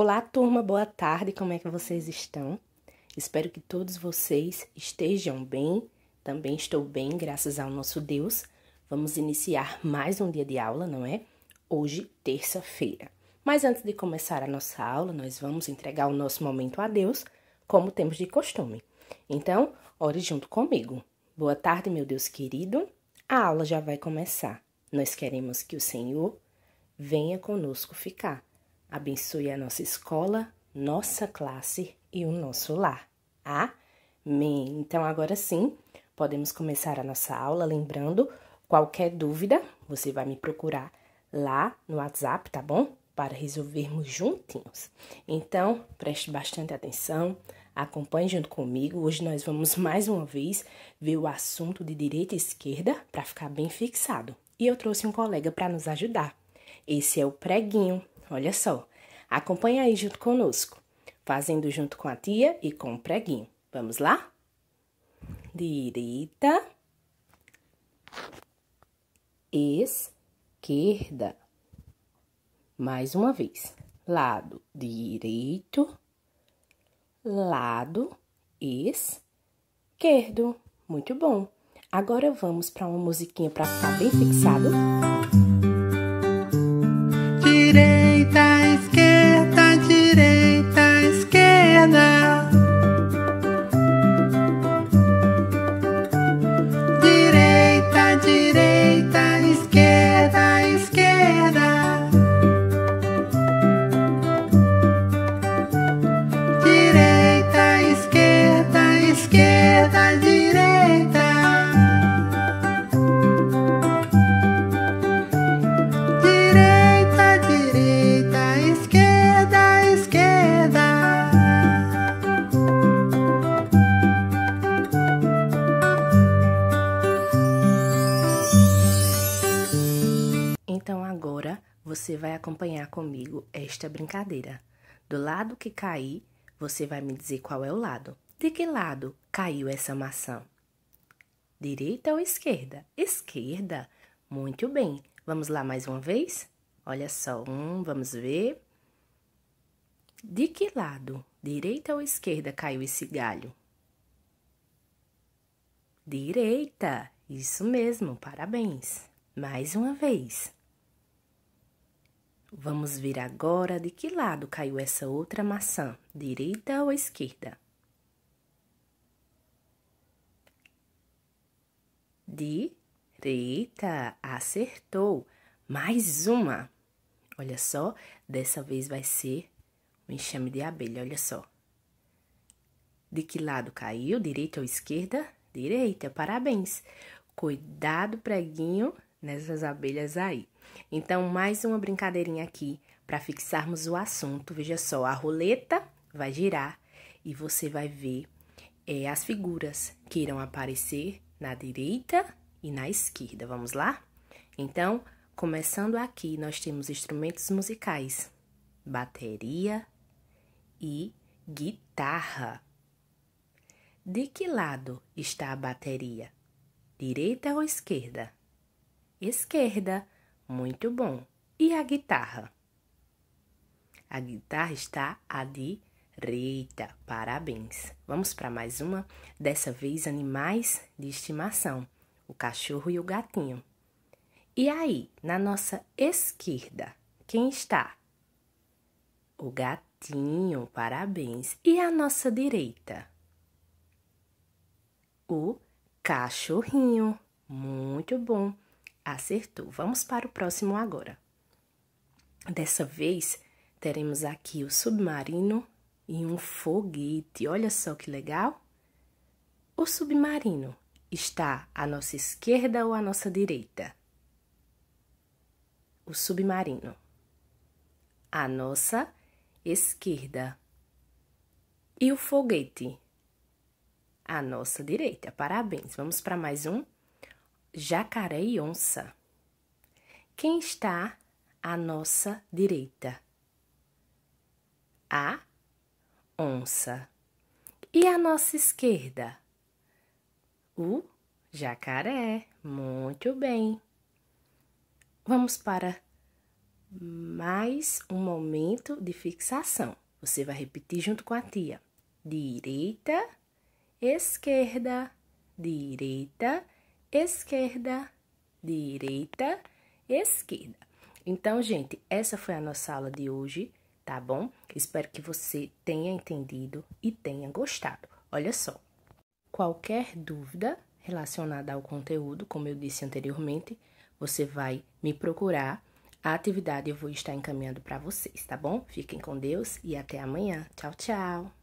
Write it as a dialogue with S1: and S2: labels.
S1: Olá, turma, boa tarde, como é que vocês estão? Espero que todos vocês estejam bem. Também estou bem, graças ao nosso Deus. Vamos iniciar mais um dia de aula, não é? Hoje, terça-feira. Mas antes de começar a nossa aula, nós vamos entregar o nosso momento a Deus, como temos de costume. Então, ore junto comigo. Boa tarde, meu Deus querido. A aula já vai começar. Nós queremos que o Senhor venha conosco ficar Abençoe a nossa escola, nossa classe e o nosso lar. Amém. Então, agora sim, podemos começar a nossa aula. Lembrando, qualquer dúvida, você vai me procurar lá no WhatsApp, tá bom? Para resolvermos juntinhos. Então, preste bastante atenção, acompanhe junto comigo. Hoje nós vamos mais uma vez ver o assunto de direita e esquerda para ficar bem fixado. E eu trouxe um colega para nos ajudar. Esse é o preguinho. Olha só, acompanha aí junto conosco, fazendo junto com a tia e com o preguinho. Vamos lá? Direita, esquerda. Mais uma vez, lado direito, lado esquerdo. Muito bom. Agora vamos para uma musiquinha para ficar bem fixado. você vai acompanhar comigo esta brincadeira. Do lado que cair, você vai me dizer qual é o lado. De que lado caiu essa maçã? Direita ou esquerda? Esquerda. Muito bem. Vamos lá mais uma vez? Olha só, um, vamos ver. De que lado, direita ou esquerda, caiu esse galho? Direita. Isso mesmo, parabéns. Mais uma vez. Vamos ver agora de que lado caiu essa outra maçã, direita ou esquerda? Direita, acertou. Mais uma. Olha só, dessa vez vai ser um enxame de abelha, olha só. De que lado caiu, direita ou esquerda? Direita, parabéns. Cuidado, preguinho nessas abelhas aí. Então, mais uma brincadeirinha aqui para fixarmos o assunto. Veja só, a roleta vai girar e você vai ver é, as figuras que irão aparecer na direita e na esquerda. Vamos lá? Então, começando aqui, nós temos instrumentos musicais: bateria e guitarra. De que lado está a bateria? Direita ou esquerda? esquerda, muito bom. E a guitarra? A guitarra está à direita. Parabéns. Vamos para mais uma, dessa vez animais de estimação, o cachorro e o gatinho. E aí, na nossa esquerda, quem está? O gatinho, parabéns. E a nossa direita? O cachorrinho. Muito bom. Acertou. Vamos para o próximo agora. Dessa vez, teremos aqui o submarino e um foguete. Olha só que legal! O submarino está à nossa esquerda ou à nossa direita? O submarino. À nossa esquerda. E o foguete? À nossa direita. Parabéns. Vamos para mais um jacaré e onça. Quem está à nossa direita? A onça. E à nossa esquerda? O jacaré. Muito bem. Vamos para mais um momento de fixação. Você vai repetir junto com a tia. Direita, esquerda, direita, esquerda esquerda, direita, esquerda. Então, gente, essa foi a nossa aula de hoje, tá bom? Espero que você tenha entendido e tenha gostado. Olha só, qualquer dúvida relacionada ao conteúdo, como eu disse anteriormente, você vai me procurar. A atividade eu vou estar encaminhando para vocês, tá bom? Fiquem com Deus e até amanhã. Tchau, tchau!